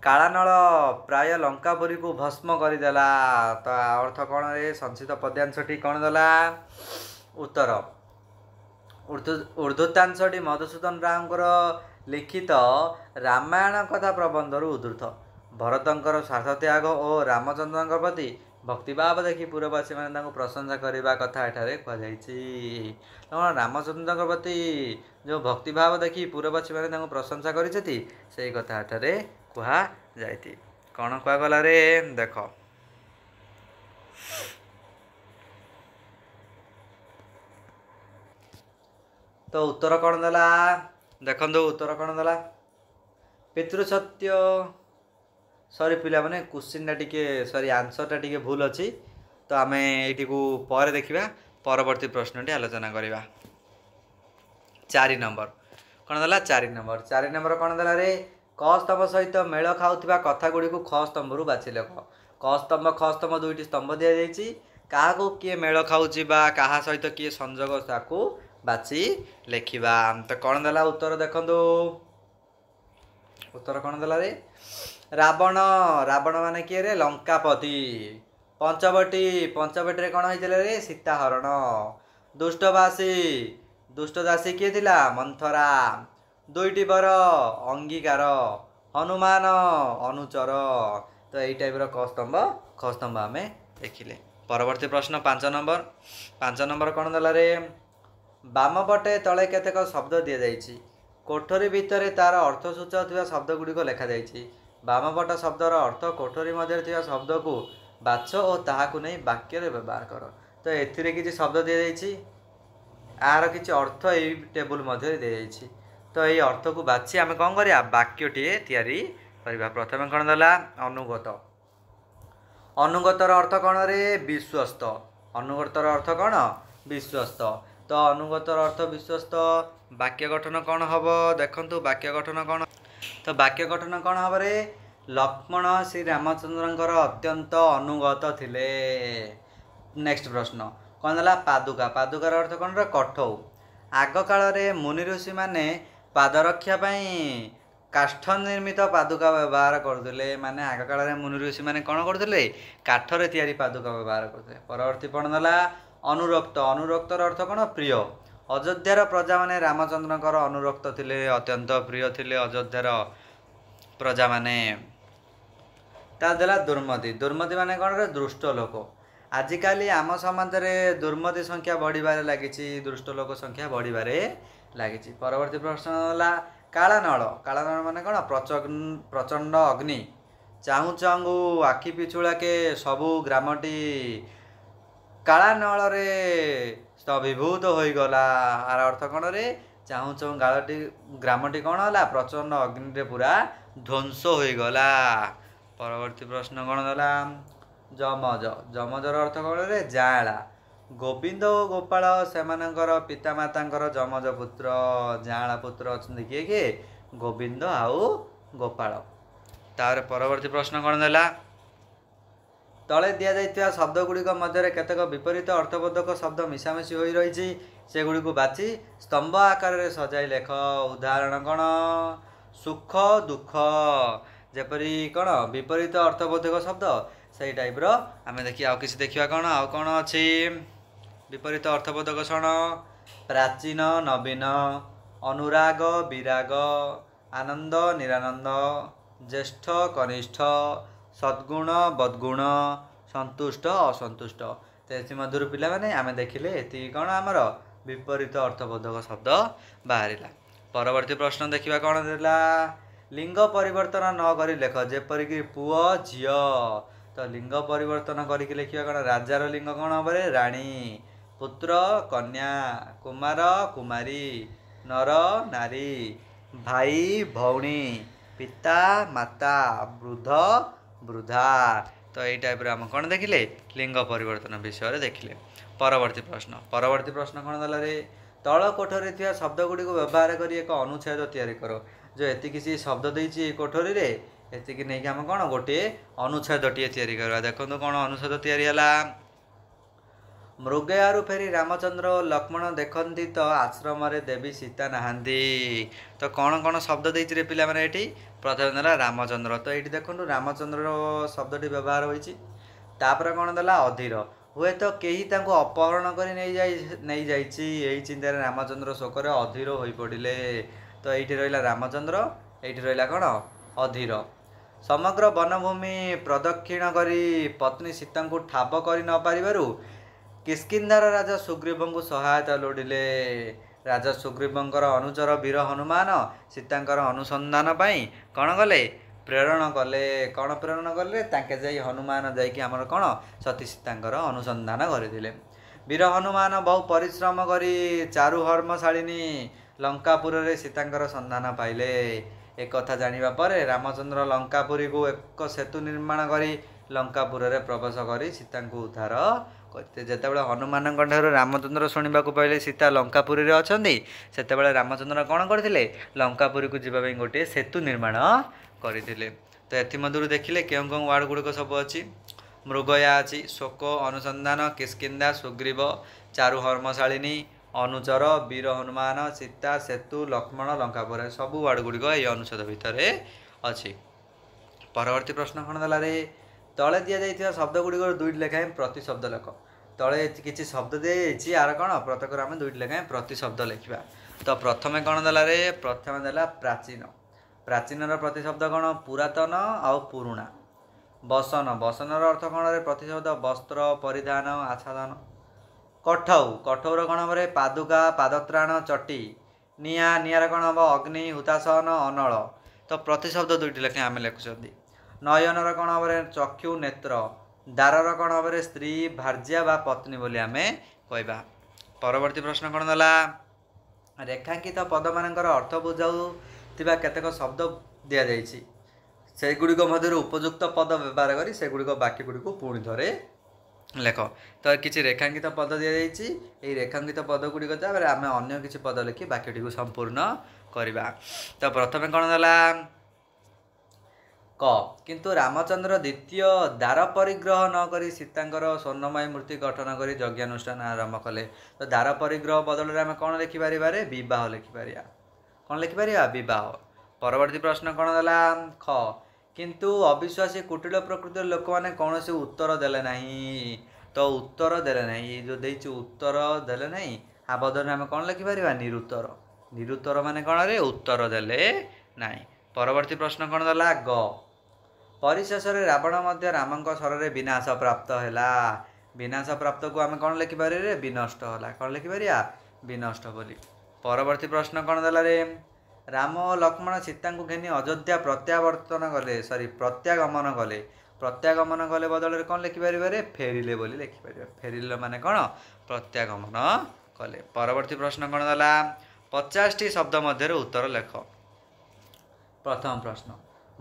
କାଳାନଳ ପ୍ରାୟ ଲଙ୍କା ପୁରୀକୁ ଭସ୍ମ କରିଦେଲା ତ ଅର୍ଥ କ'ଣ ଏ ସଞ୍ଚିତ ପଦ୍ୟାଂଶଟି କ'ଣ ଦେଲା ଉତ୍ତର ଉର୍ଦ୍ଧୁତାଂଶଟି ମଧୁସୂଦନ ରାଓଙ୍କର ଲିଖିତ ରାମାୟଣ କଥା ପ୍ରବନ୍ଧରୁ ଉଦ୍ଧୃତ ଭରତଙ୍କର ସ୍ୱାର୍ଥତ୍ୟାଗ ଓ ରାମଚନ୍ଦ୍ରଙ୍କ ପ୍ରତି ଭକ୍ତି ଭାବ ଦେଖି ପୂରବାସୀମାନେ ତାଙ୍କୁ ପ୍ରଶଂସା କରିବା କଥା ଏଠାରେ କୁହାଯାଇଛି ତେଣୁ ରାମଚନ୍ଦ୍ରଙ୍କ ପ୍ରତି ଯେଉଁ ଭକ୍ତିଭାବ ଦେଖି ପୂରବାସୀମାନେ ତାଙ୍କୁ ପ୍ରଶଂସା କରିଛନ୍ତି ସେଇ କଥା ଏଠାରେ କୁହାଯାଇଛି କ'ଣ କୁହାଗଲାରେ ଦେଖ ତ ଉତ୍ତର କ'ଣ ଦେଲା ଦେଖନ୍ତୁ ଉତ୍ତର କ'ଣ ଦେଲା ପିତୃସତ୍ୟ ସରି ପିଲାମାନେ କୋଶ୍ଚିନ୍ଟା ଟିକେ ସରି ଆନ୍ସର୍ଟା ଟିକେ ଭୁଲ ଅଛି ତ ଆମେ ଏଇଟିକୁ ପରେ ଦେଖିବା ପରବର୍ତ୍ତୀ ପ୍ରଶ୍ନଟି ଆଲୋଚନା କରିବା ଚାରି ନମ୍ବର କ'ଣ ଦେଲା ଚାରି ନମ୍ବର ଚାରି ନମ୍ବର କ'ଣ ଦେଲାରେ କ ସ୍ତମ୍ଭ ସହିତ ମେଳ ଖାଉଥିବା କଥାଗୁଡ଼ିକୁ ଖ ସ୍ତମ୍ଭରୁ ବାଛି ଲେଖ କ ସ୍ତମ୍ଭ ଖ ସ୍ତମ୍ଭ ଦୁଇଟି ସ୍ତମ୍ଭ ଦିଆଯାଇଛି କାହାକୁ କିଏ ମେଳ ଖାଉଛି ବା କାହା ସହିତ କିଏ ସଂଯୋଗ ତାକୁ ବାଛି ଲେଖିବା ତ କ'ଣ ଦେଲା ଉତ୍ତର ଦେଖନ୍ତୁ ଉତ୍ତର କ'ଣ ଦେଲାରେ ରାବଣ ରାବଣ ମାନେ କିଏ ରେ ଲଙ୍କାପତି ପଞ୍ଚବଟି ପଞ୍ଚବଟିରେ କ'ଣ ହେଇଥିଲା ରେ ସୀତାହରଣ ଦୁଷ୍ଟବାସୀ ଦୁଷ୍ଟଦାସୀ କିଏ ଥିଲା ମନ୍ଥରା ଦୁଇଟି ବର ଅଙ୍ଗୀକାର ହନୁମାନ ଅନୁଚର ତ ଏଇ ଟାଇପ୍ର ଖସ୍ତମ୍ଭ ଖସ୍ତମ୍ଭ ଆମେ ଦେଖିଲେ ପରବର୍ତ୍ତୀ ପ୍ରଶ୍ନ ପାଞ୍ଚ ନମ୍ବର ପାଞ୍ଚ ନମ୍ବର କ'ଣ ଦେଲା ରେ ବାମପଟେ ତଳେ କେତେକ ଶବ୍ଦ ଦିଆଯାଇଛି କୋଠରୀ ଭିତରେ ତାର ଅର୍ଥ ସୂଚାଉଥିବା ଶବ୍ଦ ଗୁଡ଼ିକ ଲେଖାଯାଇଛି ବାମପଟ ଶବ୍ଦର ଅର୍ଥ କୋଠରୀ ମଧ୍ୟରେ ଥିବା ଶବ୍ଦକୁ ବାଛ ଓ ତାହାକୁ ନେଇ ବାକ୍ୟରେ ବ୍ୟବହାର କର ତ ଏଥିରେ କିଛି ଶବ୍ଦ ଦିଆଯାଇଛି ଆର କିଛି ଅର୍ଥ ଏଇ ଟେବୁଲ୍ ମଧ୍ୟରେ ଦିଆଯାଇଛି ତ ଏଇ ଅର୍ଥକୁ ବାଛି ଆମେ କ'ଣ କରିବା ବାକ୍ୟଟିଏ ତିଆରି କରିବା ପ୍ରଥମେ କ'ଣ ଦେଲା ଅନୁଗତ ଅନୁଗତର ଅର୍ଥ କ'ଣରେ ବିଶ୍ୱସ୍ତ ଅନୁଗତର ଅର୍ଥ କ'ଣ ବିଶ୍ୱସ୍ତ ତ ଅନୁଗତର ଅର୍ଥ ବିଶ୍ୱସ୍ତ ବାକ୍ୟ ଗଠନ କ'ଣ ହେବ ଦେଖନ୍ତୁ ବାକ୍ୟ ଗଠନ କ'ଣ ତ ବାକ୍ୟ ଗଠନ କ'ଣ ଭାବରେ ଲକ୍ଷ୍ମଣ ଶ୍ରୀ ରାମଚନ୍ଦ୍ରଙ୍କର ଅତ୍ୟନ୍ତ ଅନୁଗତ ଥିଲେ ନେକ୍ସଟ ପ୍ରଶ୍ନ କ'ଣ ହେଲା ପାଦୁକା ପାଦୁକାର ଅର୍ଥ କ'ଣ କଠଉ ଆଗକାଳରେ ମୁନି ଋଷିମାନେ ପାଦରକ୍ଷା ପାଇଁ କାଠ ନିର୍ମିତ ପାଦୁକା ବ୍ୟବହାର କରୁଥିଲେ ମାନେ ଆଗକାଳରେ ମୁନି ଋଷିମାନେ କ'ଣ କରୁଥିଲେ କାଠରେ ତିଆରି ପାଦୁକା ବ୍ୟବହାର କରୁଥିଲେ ପରବର୍ତ୍ତୀ କ'ଣ ନେଲା ଅନୁରକ୍ତ ଅନୁରକ୍ତର ଅର୍ଥ କ'ଣ ପ୍ରିୟ ଅଯୋଧ୍ୟାର ପ୍ରଜାମାନେ ରାମଚନ୍ଦ୍ରଙ୍କର ଅନୁରକ୍ତ ଥିଲେ ଅତ୍ୟନ୍ତ ପ୍ରିୟ ଥିଲେ ଅଯୋଧ୍ୟାର ପ୍ରଜାମାନେ ତା ଦେଲା ଦୁର୍ମତି ଦୁର୍ମତି ମାନେ କ'ଣ ଦୃଷ୍ଟ ଲୋକ ଆଜିକାଲି ଆମ ସମାଜରେ ଦୁର୍ମତି ସଂଖ୍ୟା ବଢ଼ିବାରେ ଲାଗିଛି ଦୃଷ୍ଟ ଲୋକ ସଂଖ୍ୟା ବଢ଼ିବାରେ ଲାଗିଛି ପରବର୍ତ୍ତୀ ପ୍ରଶ୍ନ ହେଲା କାଳାନଳ କାଳାନଳ ମାନେ କ'ଣ ପ୍ରଚଣ୍ଡ ଅଗ୍ନି ଚାହୁଁ ଚାହୁଁ ଆଖି ପିଛୁଳାକେ ସବୁ ଗ୍ରାମଟି କାଳା ନଳରେ ସ୍ତବିଭୂତ ହୋଇଗଲା ଆର ଅର୍ଥ କ'ଣ ରେ ଚାହୁଁଛୁ ଗାଳଟି ଗ୍ରାମଟି କ'ଣ ହେଲା ପ୍ରଚଣ୍ଡ ଅଗ୍ନିରେ ପୁରା ଧ୍ୱଂସ ହୋଇଗଲା ପରବର୍ତ୍ତୀ ପ୍ରଶ୍ନ କ'ଣ ଦେଲା ଯମଜ ଯମଜର ଅର୍ଥ କ'ଣ ରେ ଯାଁଳା ଗୋବିନ୍ଦ ଓ ଗୋପାଳ ସେମାନଙ୍କର ପିତାମାତାଙ୍କର ଯମଜ ପୁତ୍ର ଜାଁଳା ପୁତ୍ର ଅଛନ୍ତି କିଏ କିଏ ଗୋବିନ୍ଦ ଆଉ ଗୋପାଳ ତାପରେ ପରବର୍ତ୍ତୀ ପ୍ରଶ୍ନ କ'ଣ ଦେଲା ତଳେ ଦିଆଯାଇଥିବା ଶବ୍ଦଗୁଡ଼ିକ ମଧ୍ୟରେ କେତେକ ବିପରୀତ ଅର୍ଥବୋଧକ ଶବ୍ଦ ମିଶାମିଶି ହୋଇ ରହିଛି ସେଗୁଡ଼ିକୁ ବାଛି ସ୍ତମ୍ଭ ଆକାରରେ ସଜାଇ ଲେଖ ଉଦାହରଣ କ'ଣ ସୁଖ ଦୁଃଖ ଯେପରି କ'ଣ ବିପରୀତ ଅର୍ଥବୋଧକ ଶବ୍ଦ ସେଇ ଟାଇପ୍ର ଆମେ ଦେଖି ଆଉ କିଛି ଦେଖିବା କ'ଣ ଆଉ କ'ଣ ଅଛି ବିପରୀତ ଅର୍ଥବୋଧକ ଶଣ ପ୍ରାଚୀନ ନବୀନ ଅନୁରାଗ ବିରାଗ ଆନନ୍ଦ ନିରାନନ୍ଦ ଜ୍ୟେଷ୍ଠ କନିଷ୍ଠ सद्गुण बद्गुण सन्तुष्ट असन्तुष्ट यतिमध्य पहिला आमे देखि यति कमर विपरीत अर्थबोधक शब्द बाह्र पवर्ती प्रश्न देखा कहाँ इला लिंग परिवर्तन नक लेखर कि पु झियो त लिङ्ग परिवर्तन गरिक लेखेको लिंग लिङ्ग क्या राणी पुत्र कन्या कुमार कुमारी नर नारी भाई भौणी पिता माता वृद्ध ବୃଦ୍ଧା ତ ଏଇ ଟାଇପ୍ରେ ଆମେ କ'ଣ ଦେଖିଲେ ଲିଙ୍ଗ ପରିବର୍ତ୍ତନ ବିଷୟରେ ଦେଖିଲେ ପରବର୍ତ୍ତୀ ପ୍ରଶ୍ନ ପରବର୍ତ୍ତୀ ପ୍ରଶ୍ନ କ'ଣ ଦେଲା ରେ ତଳ କୋଠରୀରେ ଥିବା ଶବ୍ଦଗୁଡ଼ିକୁ ବ୍ୟବହାର କରି ଏକ ଅନୁଚ୍ଛେଦ ତିଆରି କର ଯେଉଁ ଏତିକି ସେ ଶବ୍ଦ ଦେଇଛି ଏଇ କୋଠରୀରେ ଏତିକି ନେଇକି ଆମେ କ'ଣ ଗୋଟିଏ ଅନୁଚ୍ଛେଦଟିଏ ତିଆରି କରିବା ଦେଖନ୍ତୁ କ'ଣ ଅନୁଚ୍ଛେଦ ତିଆରି ହେଲା ମୃଗୟାରୁ ଫେରି ରାମଚନ୍ଦ୍ର ଓ ଲକ୍ଷ୍ମଣ ଦେଖନ୍ତି ତ ଆଶ୍ରମରେ ଦେବୀ ସୀତା ନାହାନ୍ତି ତ କ'ଣ କ'ଣ ଶବ୍ଦ ଦେଇଛି ରେ ପିଲାମାନେ ଏଠି ପ୍ରଥମେ ଦେଲା ରାମଚନ୍ଦ୍ର ତ ଏଇଠି ଦେଖନ୍ତୁ ରାମଚନ୍ଦ୍ରର ଶବ୍ଦଟି ବ୍ୟବହାର ହୋଇଛି ତାପରେ କ'ଣ ଦେଲା ଅଧୀର ହୁଏତ କେହି ତାଙ୍କୁ ଅପହରଣ କରି ନେଇଯାଇ ନେଇଯାଇଛି ଏହି ଚିନ୍ତାରେ ରାମଚନ୍ଦ୍ର ଶୋକରେ ଅଧୀର ହୋଇପଡ଼ିଲେ ତ ଏଇଠି ରହିଲା ରାମଚନ୍ଦ୍ର ଏଇଠି ରହିଲା କ'ଣ ଅଧୀର ସମଗ୍ର ବନଭୂମି ପ୍ରଦକ୍ଷିଣ କରି ପତ୍ନୀ ସୀତାଙ୍କୁ ଠାବ କରି ନପାରିବାରୁ କିସ୍କିନ୍ଧାର ରାଜା ସୁଗ୍ରୀବଙ୍କୁ ସହାୟତା ଲୋଡ଼ିଲେ ରାଜା ସୁଗ୍ରୀବଙ୍କର ଅନୁଚର ବୀର ହନୁମାନ ସୀତାଙ୍କର ଅନୁସନ୍ଧାନ ପାଇଁ କ'ଣ କଲେ ପ୍ରେରଣ କଲେ କ'ଣ ପ୍ରେରଣ କଲେ ତାଙ୍କେ ଯାଇ ହନୁମାନ ଯାଇକି ଆମର କ'ଣ ସତୀ ସୀତାଙ୍କର ଅନୁସନ୍ଧାନ କରିଥିଲେ ବୀର ହନୁମାନ ବହୁ ପରିଶ୍ରମ କରି ଚାରୁ ହର୍ମଶାଳିନୀ ଲଙ୍କାପୁରରେ ସୀତାଙ୍କର ସନ୍ଧାନ ପାଇଲେ ଏ କଥା ଜାଣିବା ପରେ ରାମଚନ୍ଦ୍ର ଲଙ୍କାପୁରୀକୁ ଏକ ସେତୁ ନିର୍ମାଣ କରି ଲଙ୍କାପୁରରେ ପ୍ରବେଶ କରି ସୀତାଙ୍କୁ ଉଦ୍ଧାର ଯେତେବେଳେ ହନୁମାନଙ୍କ ଠାରୁ ରାମଚନ୍ଦ୍ର ଶୁଣିବାକୁ ପାଇଲେ ସୀତା ଲଙ୍କାପୁରୀରେ ଅଛନ୍ତି ସେତେବେଳେ ରାମଚନ୍ଦ୍ର କ'ଣ କରିଥିଲେ ଲଙ୍କାପୁରୀକୁ ଯିବା ପାଇଁ ଗୋଟିଏ ସେତୁ ନିର୍ମାଣ କରିଥିଲେ ତ ଏଥିମଧ୍ୟରୁ ଦେଖିଲେ କେଉଁ କେଉଁ ୱାର୍ଡ଼ ଗୁଡ଼ିକ ସବୁ ଅଛି ମୃଗୟା ଅଛି ଶୋକ ଅନୁସନ୍ଧାନ କିସ୍କିନ୍ଦା ସୁଗ୍ରୀବ ଚାରୁ ହର୍ମଶାଳିନୀ ଅନୁଚର ବୀର ହନୁମାନ ସୀତା ସେତୁ ଲକ୍ଷ୍ମଣ ଲଙ୍କାପୁର ସବୁ ୱାର୍ଡ଼ ଗୁଡ଼ିକ ଏହି ଅନୁଚ୍ଛେଦ ଭିତରେ ଅଛି ପରବର୍ତ୍ତୀ ପ୍ରଶ୍ନ କ'ଣ ଦେଲାରେ ତଳେ ଦିଆଯାଇଥିବା ଶବ୍ଦ ଗୁଡ଼ିକର ଦୁଇଟି ଲେଖାଏଁ ପ୍ରତି ଶବ୍ଦ ଲେଖ ତଳେ କିଛି ଶବ୍ଦ ଦିଆଯାଇଛି ଆର କ'ଣ ପ୍ରତ୍ୟେକରେ ଆମେ ଦୁଇଟି ଲେଖାଏଁ ପ୍ରତି ଶବ୍ଦ ଲେଖିବା ତ ପ୍ରଥମେ କ'ଣ ଦେଲା ରେ ପ୍ରଥମେ ଦେଲା ପ୍ରାଚୀନ ପ୍ରାଚୀନର ପ୍ରତିଶବ୍ଦ କ'ଣ ପୁରାତନ ଆଉ ପୁରୁଣା ବସନ ବସନର ଅର୍ଥ କ'ଣ ରେ ପ୍ରତିଶବ୍ଦ ବସ୍ତ୍ର ପରିଧାନ ଆଚ୍ଛାଦନ କଠଉ କଠଉର କ'ଣ ହେବ ରେ ପାଦୁକା ପାଦତ୍ରାଣ ଚଟି ନିଆଁ ନିଆଁର କ'ଣ ହେବ ଅଗ୍ନି ହୁତାସନ ଅନଳ ତ ପ୍ରତିଶବ୍ଦ ଦୁଇଟି ଲେଖାଏଁ ଆମେ ଲେଖୁଛନ୍ତି ନୟନର କ'ଣ ହେବ ରେ ଚକ୍ଷୁ ନେତ୍ର ଦାରର କ'ଣ ଭାବରେ ସ୍ତ୍ରୀ ଭାର୍ଯ୍ୟା ବା ପତ୍ନୀ ବୋଲି ଆମେ କହିବା ପରବର୍ତ୍ତୀ ପ୍ରଶ୍ନ କ'ଣ ଦେଲା ରେଖାଙ୍କିତ ପଦମାନଙ୍କର ଅର୍ଥ ବୁଝାଉଥିବା କେତେକ ଶବ୍ଦ ଦିଆଯାଇଛି ସେଗୁଡ଼ିକ ମଧ୍ୟରୁ ଉପଯୁକ୍ତ ପଦ ବ୍ୟବହାର କରି ସେଗୁଡ଼ିକ ବାକି ଗୁଡ଼ିକୁ ପୁଣି ଥରେ ଲେଖ ତ କିଛି ରେଖାଙ୍କିତ ପଦ ଦିଆଯାଇଛି ଏହି ରେଖାଙ୍କିତ ପଦ ଗୁଡ଼ିକ ତାପରେ ଆମେ ଅନ୍ୟ କିଛି ପଦ ଲେଖି ବାକିଟିକୁ ସମ୍ପୂର୍ଣ୍ଣ କରିବା ତ ପ୍ରଥମେ କ'ଣ ଦେଲା କ କିନ୍ତୁ ରାମଚନ୍ଦ୍ର ଦ୍ୱିତୀୟ ଦ୍ୱାର ପରିଗ୍ରହ ନକରି ସୀତାଙ୍କର ସ୍ୱର୍ଣ୍ଣମୟ ମୂର୍ତ୍ତି ଗଠନ କରି ଯଜ୍ଞାନୁଷ୍ଠାନ ଆରମ୍ଭ କଲେ ତ ଦ୍ୱାର ପରିଗ୍ରହ ବଦଳରେ ଆମେ କ'ଣ ଲେଖିପାରିବା ରେ ବିବାହ ଲେଖିପାରିବା କ'ଣ ଲେଖିପାରିବା ବିବାହ ପରବର୍ତ୍ତୀ ପ୍ରଶ୍ନ କ'ଣ ହେଲା ଖ କିନ୍ତୁ ଅବିଶ୍ୱାସୀ କୁଟିଳ ପ୍ରକୃତିର ଲୋକମାନେ କୌଣସି ଉତ୍ତର ଦେଲେ ନାହିଁ ତ ଉତ୍ତର ଦେଲେ ନାହିଁ ଏ ଯେଉଁ ଦେଇଛି ଉତ୍ତର ଦେଲେ ନାହିଁ ଆ ବଦଳରେ ଆମେ କ'ଣ ଲେଖିପାରିବା ନିରୁତ୍ତର ନିରୁତ୍ତର ମାନେ କ'ଣ ରେ ଉତ୍ତର ଦେଲେ ନାହିଁ ପରବର୍ତ୍ତୀ ପ୍ରଶ୍ନ କ'ଣ ଦେଲା ଗ ପରିଶେଷରେ ରାବଣ ମଧ୍ୟ ରାମଙ୍କ ସ୍ୱରରେ ବିନାଶ ପ୍ରାପ୍ତ ହେଲା ବିନାଶ ପ୍ରାପ୍ତକୁ ଆମେ କ'ଣ ଲେଖିପାରିବା ବିନଷ୍ଟ ହେଲା କ'ଣ ଲେଖିପାରିବା ବିନଷ୍ଟ ବୋଲି ପରବର୍ତ୍ତୀ ପ୍ରଶ୍ନ କ'ଣ ଦେଲା ରେ ରାମ ଓ ଲକ୍ଷ୍ମଣ ସୀତାଙ୍କୁ ଘେନି ଅଯୋଧ୍ୟା ପ୍ରତ୍ୟାବର୍ତ୍ତନ କଲେ ସରି ପ୍ରତ୍ୟାଗମନ କଲେ ପ୍ରତ୍ୟାଗମନ କଲେ ବଦଳରେ କ'ଣ ଲେଖିପାରିବାରେ ଫେରିଲେ ବୋଲି ଲେଖିପାରିବା ଫେରିଲେ ମାନେ କ'ଣ ପ୍ରତ୍ୟାଗମନ କଲେ ପରବର୍ତ୍ତୀ ପ୍ରଶ୍ନ କ'ଣ ଦେଲା ପଚାଶଟି ଶବ୍ଦ ମଧ୍ୟରେ ଉତ୍ତର ଲେଖ ପ୍ରଥମ ପ୍ରଶ୍ନ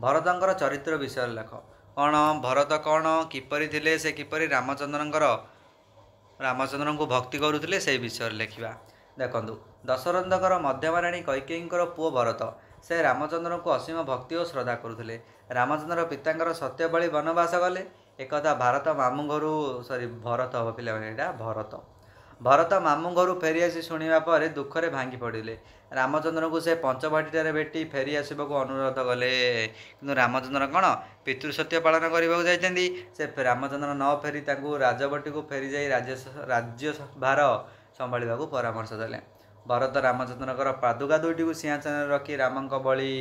ଭରତଙ୍କର ଚରିତ୍ର ବିଷୟରେ ଲେଖ କ'ଣ ଭରତ କ'ଣ କିପରି ଥିଲେ ସେ କିପରି ରାମଚନ୍ଦ୍ରଙ୍କର ରାମଚନ୍ଦ୍ରଙ୍କୁ ଭକ୍ତି କରୁଥିଲେ ସେହି ବିଷୟରେ ଲେଖିବା ଦେଖନ୍ତୁ ଦଶରଥଙ୍କର ମଧ୍ୟମାରାଣୀ କୈକେଇଙ୍କର ପୁଅ ଭରତ ସେ ରାମଚନ୍ଦ୍ରଙ୍କୁ ଅସୀମ ଭକ୍ତି ଓ ଶ୍ରଦ୍ଧା କରୁଥିଲେ ରାମଚନ୍ଦ୍ର ପିତାଙ୍କର ସତ୍ୟବଳୀ ବନବାସ ଗଲେ ଏକଥା ଭାରତ ମାମୁଁ ଘରୁ ସରି ଭରତ ହେବ ପିଲାମାନେ ଏଇଟା ଭରତ ଭରତ ମାମୁଁ ଘରୁ ଫେରିଆସି ଶୁଣିବା ପରେ ଦୁଃଖରେ ଭାଙ୍ଗି ପଡ଼ିଲେ ରାମଚନ୍ଦ୍ରଙ୍କୁ ସେ ପଞ୍ଚଭାଟିଟାରେ ଭେଟି ଫେରି ଆସିବାକୁ ଅନୁରୋଧ କଲେ କିନ୍ତୁ ରାମଚନ୍ଦ୍ର କ'ଣ ପିତୃ ସତ୍ୟ ପାଳନ କରିବାକୁ ଯାଇଛନ୍ତି ସେ ରାମଚନ୍ଦ୍ର ନ ଫେରି ତାଙ୍କୁ ରାଜବଟିକୁ ଫେରିଯାଇ ରାଜ୍ୟ ରାଜ୍ୟସଭାର ସମ୍ଭାଳିବାକୁ ପରାମର୍ଶ ଦେଲେ ଭରତ ରାମଚନ୍ଦ୍ରଙ୍କର ପାଦୁକା ଦୁଇଟିକୁ ସିଂହାସନରେ ରଖି ରାମଙ୍କ ଭଳି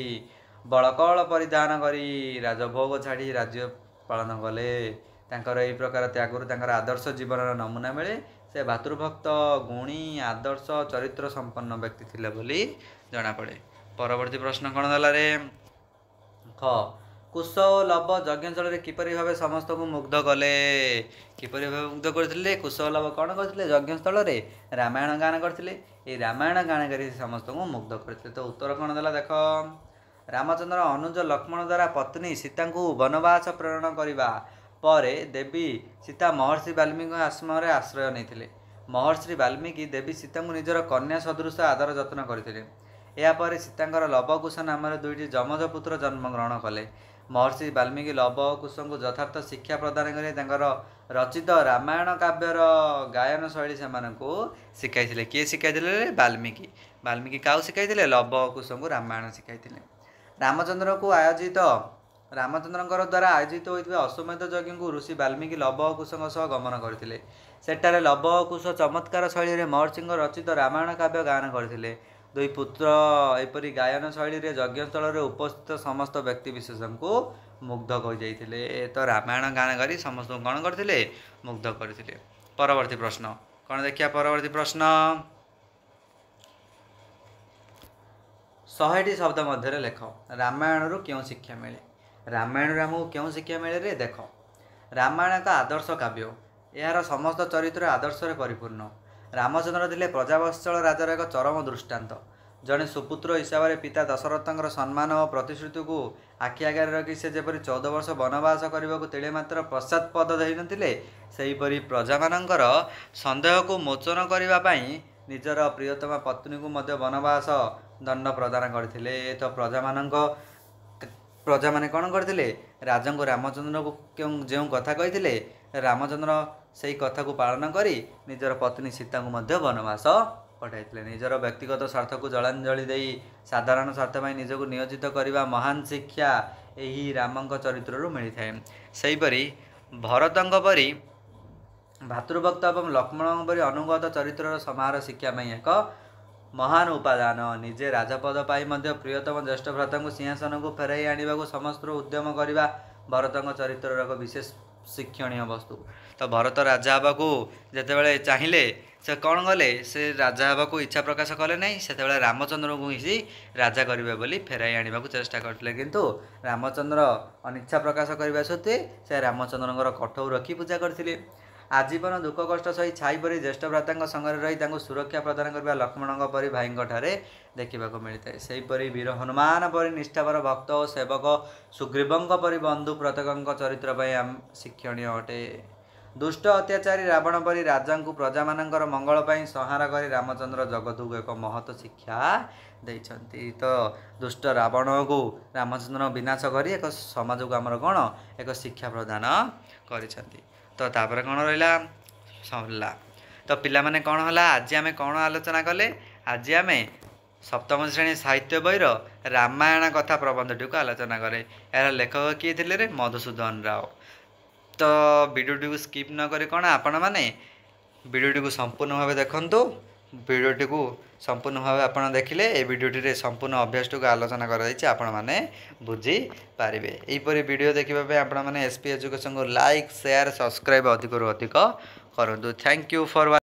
ବଳକଳ ପରିଧାନ କରି ରାଜଭୋଗ ଛାଡ଼ି ରାଜ୍ୟ ପାଳନ କଲେ ତାଙ୍କର ଏହି ପ୍ରକାର ତ୍ୟାଗରୁ ତାଙ୍କର ଆଦର୍ଶ ଜୀବନର ନମୁନା ମିଳେ ସେ ଭାତୃଭକ୍ତ ଗୁଣୀ ଆଦର୍ଶ ଚରିତ୍ର ସମ୍ପନ୍ନ ବ୍ୟକ୍ତି ଥିଲେ ବୋଲି ଜଣାପଡ଼େ ପରବର୍ତ୍ତୀ ପ୍ରଶ୍ନ କ'ଣ ଦେଲାରେ ଖ କୁଶ ଓ ଲବ ଯଜ୍ଞଳରେ କିପରି ଭାବେ ସମସ୍ତଙ୍କୁ ମୁଗ୍ଧ କଲେ କିପରି ଭାବେ ମୁଗ୍ଧ କରିଥିଲେ କୁଶ ଓ ଲବ କ'ଣ କରିଥିଲେ ଯଜ୍ଞସ୍ଥଳରେ ରାମାୟଣ ଗାନ କରିଥିଲେ ଏଇ ରାମାୟଣ ଗାନ କରି ସମସ୍ତଙ୍କୁ ମୁଗ୍ଧ କରିଥିଲେ ତ ଉତ୍ତର କ'ଣ ଦେଲା ଦେଖ ରାମଚନ୍ଦ୍ର ଅନୁଜ ଲକ୍ଷ୍ମଣ ଦ୍ୱାରା ପତ୍ନୀ ସୀତାଙ୍କୁ ବନବାସ ପ୍ରେରଣ କରିବା ପରେ ଦେବୀ ସୀତା ମହର୍ଷି ବାଲ୍ମୀକିଙ୍କ ଆଶ୍ରମରେ ଆଶ୍ରୟ ନେଇଥିଲେ ମହର୍ଷି ବାଲ୍ମୀକି ଦେବୀ ସୀତାଙ୍କୁ ନିଜର କନ୍ୟା ସଦୃଶ ଆଦର ଯତ୍ନ କରିଥିଲେ ଏହାପରେ ସୀତାଙ୍କର ଲବକୁଶ ନାମରେ ଦୁଇଟି ଯମଜ ପୁତ୍ର ଜନ୍ମଗ୍ରହଣ କଲେ ମହର୍ଷି ବାଲ୍ମୀକି ଲବ କୁଶଙ୍କୁ ଯଥାର୍ଥ ଶିକ୍ଷା ପ୍ରଦାନ କରି ତାଙ୍କର ରଚିତ ରାମାୟଣ କାବ୍ୟର ଗାୟନ ଶୈଳୀ ସେମାନଙ୍କୁ ଶିଖାଇଥିଲେ କିଏ ଶିଖାଇଥିଲେ ବାଲ୍ମୀକି ବାଲ୍ମୀକି କାହାକୁ ଶିଖାଇଥିଲେ ଲବ କୁଶଙ୍କୁ ରାମାୟଣ ଶିଖାଇଥିଲେ ରାମଚନ୍ଦ୍ରଙ୍କୁ ଆୟୋଜିତ ରାମଚନ୍ଦ୍ରଙ୍କର ଦ୍ୱାରା ଆୟୋଜିତ ହୋଇଥିବା ଅଶ୍ୱମେଧ ଯଜ୍ଞଙ୍କୁ ଋଷି ବାଲ୍ମୀକି ଲବ କୁଶଙ୍କ ସହ ଗମନ କରିଥିଲେ ସେଠାରେ ଲବ କୁଶ ଚମତ୍କାର ଶୈଳୀରେ ମହର୍ଷିଙ୍କ ରଚିତ ରାମାୟଣ କାବ୍ୟ ଗାୟନ କରିଥିଲେ ଦୁଇ ପୁତ୍ର ଏପରି ଗାୟନ ଶୈଳୀରେ ଯଜ୍ଞସ୍ଥଳରେ ଉପସ୍ଥିତ ସମସ୍ତ ବ୍ୟକ୍ତିବିଶେଷଙ୍କୁ ମୁଗ୍ଧ କରିଯାଇଥିଲେ ତ ରାମାୟଣ ଗାନ କରି ସମସ୍ତଙ୍କୁ କ'ଣ କରିଥିଲେ ମୁଗ୍ଧ କରିଥିଲେ ପରବର୍ତ୍ତୀ ପ୍ରଶ୍ନ କ'ଣ ଦେଖିବା ପରବର୍ତ୍ତୀ ପ୍ରଶ୍ନ ଶହେଟି ଶବ୍ଦ ମଧ୍ୟରେ ଲେଖ ରାମାୟଣରୁ କେଉଁ ଶିକ୍ଷା ମିଳେ ରାମାୟଣରୁ ଆମକୁ କେଉଁ ଶିକ୍ଷା ମିଳେ ରେ ଦେଖ ରାମାୟଣ ଏକ ଆଦର୍ଶ କାବ୍ୟ ଏହାର ସମସ୍ତ ଚରିତ୍ର ଆଦର୍ଶରେ ପରିପୂର୍ଣ୍ଣ ରାମଚନ୍ଦ୍ର ଥିଲେ ପ୍ରଜାବତ୍ସଳ ରାଜାର ଏକ ଚରମ ଦୃଷ୍ଟାନ୍ତ ଜଣେ ସୁପୁତ୍ର ହିସାବରେ ପିତା ଦଶରଥଙ୍କର ସମ୍ମାନ ଓ ପ୍ରତିଶ୍ରୁତିକୁ ଆଖି ଆଗରେ ରଖି ସେ ଯେପରି ଚଉଦ ବର୍ଷ ବନବାସ କରିବାକୁ ତିଳେ ମାତ୍ର ପଶ୍ଚାତ୍ ପଦ ଦେଇନଥିଲେ ସେହିପରି ପ୍ରଜାମାନଙ୍କର ସନ୍ଦେହକୁ ମୋଚନ କରିବା ପାଇଁ ନିଜର ପ୍ରିୟତମା ପତ୍ନୀଙ୍କୁ ମଧ୍ୟ ବନବାସ ଦଣ୍ଡ ପ୍ରଦାନ କରିଥିଲେ ଏ ତ ପ୍ରଜାମାନଙ୍କ ପ୍ରଜାମାନେ କ'ଣ କରିଥିଲେ ରାଜାଙ୍କୁ ରାମଚନ୍ଦ୍ରଙ୍କୁ କେଉଁ ଯେଉଁ କଥା କହିଥିଲେ ରାମଚନ୍ଦ୍ର ସେଇ କଥାକୁ ପାଳନ କରି ନିଜର ପତ୍ନୀ ସୀତାଙ୍କୁ ମଧ୍ୟ ବନବାସ ପଠାଇଥିଲେ ନିଜର ବ୍ୟକ୍ତିଗତ ସ୍ୱାର୍ଥକୁ ଜଳାଞ୍ଜଳି ଦେଇ ସାଧାରଣ ସ୍ୱାର୍ଥ ପାଇଁ ନିଜକୁ ନିୟୋଜିତ କରିବା ମହାନ ଶିକ୍ଷା ଏହି ରାମଙ୍କ ଚରିତ୍ରରୁ ମିଳିଥାଏ ସେହିପରି ଭରତଙ୍କ ପରି ଭାତୃଭକ୍ତ ଏବଂ ଲକ୍ଷ୍ମଣଙ୍କ ପରି ଅନୁଗତ ଚରିତ୍ରର ସମାହାର ଶିକ୍ଷା ପାଇଁ ଏକ ମହାନ ଉପାଦାନ ନିଜେ ରାଜପଦ ପାଇ ମଧ୍ୟ ପ୍ରିୟତମ ଜ୍ୟେଷ୍ଠ ଭ୍ରତଙ୍କୁ ସିଂହାସନକୁ ଫେରାଇ ଆଣିବାକୁ ସମସ୍ତ ଉଦ୍ୟମ କରିବା ଭରତଙ୍କ ଚରିତ୍ରର ଏକ ବିଶେଷ ଶିକ୍ଷଣୀୟ ବସ୍ତୁ ତ ଭରତ ରାଜା ହେବାକୁ ଯେତେବେଳେ ଚାହିଁଲେ ସେ କ'ଣ କଲେ ସେ ରାଜା ହେବାକୁ ଇଚ୍ଛା ପ୍ରକାଶ କଲେ ନାହିଁ ସେତେବେଳେ ରାମଚନ୍ଦ୍ରଙ୍କୁ ହିଁ ରାଜା କରିବେ ବୋଲି ଫେରାଇ ଆଣିବାକୁ ଚେଷ୍ଟା କରିଥିଲେ କିନ୍ତୁ ରାମଚନ୍ଦ୍ର ଅନିଚ୍ଛା ପ୍ରକାଶ କରିବା ସତ୍ତ୍ୱେ ସେ ରାମଚନ୍ଦ୍ରଙ୍କର କଠଉ ରଖି ପୂଜା କରିଥିଲେ ଆଜୀବନ ଦୁଃଖ କଷ୍ଟ ସହି ଛାଇ ପରି ଜ୍ୟେଷ୍ଠ ଭ୍ରାତାଙ୍କ ସାଙ୍ଗରେ ରହି ତାଙ୍କୁ ସୁରକ୍ଷା ପ୍ରଦାନ କରିବା ଲକ୍ଷ୍ମଣଙ୍କ ପରି ଭାଇଙ୍କ ଠାରେ ଦେଖିବାକୁ ମିଳିଥାଏ ସେହିପରି ବୀର ହନୁମାନ ପରି ନିଷ୍ଠାପର ଭକ୍ତ ଓ ସେବକ ସୁଗ୍ରୀବଙ୍କ ପରି ବନ୍ଧୁ ପ୍ରତ୍ୟେକଙ୍କ ଚରିତ୍ର ପାଇଁ ଆମ ଶିକ୍ଷଣୀୟ ଅଟେ ଦୁଷ୍ଟ ଅତ୍ୟାଚାରୀ ରାବଣ ପରି ରାଜାଙ୍କୁ ପ୍ରଜାମାନଙ୍କର ମଙ୍ଗଳ ପାଇଁ ସଂହାର କରି ରାମଚନ୍ଦ୍ର ଜଗତକୁ ଏକ ମହତ ଶିକ୍ଷା ଦେଇଛନ୍ତି ତ ଦୁଷ୍ଟ ରାବଣକୁ ରାମଚନ୍ଦ୍ର ବିନାଶ କରି ଏକ ସମାଜକୁ ଆମର କ'ଣ ଏକ ଶିକ୍ଷା ପ୍ରଦାନ କରିଛନ୍ତି तो तापर कौन रहा तो पाने कौन है आज आम कौन आलोचना कले आज आम सप्तम श्रेणी साहित्य बहर रामायण कथा प्रबंधटी को आलोचना कै यार लेखक किए थे रे मधुसूदन राव तो भिडटी को स्कीप नक कौन आपण मैने भिडटी को संपूर्ण भाव देखु भिडटी को সম্পূর্ণ ভাবে আপনার দেখলে এই ভিডিওটিরে সম্পূর্ণ অভ্যাসটুকু আলোচনা করা যাই আপনার মানে বুঝিপারে এইপরি ভিডিও দেখা আপনার মানে SP education like share subscribe অধিকর অধিক করতু থ্যাংক ইউ ফর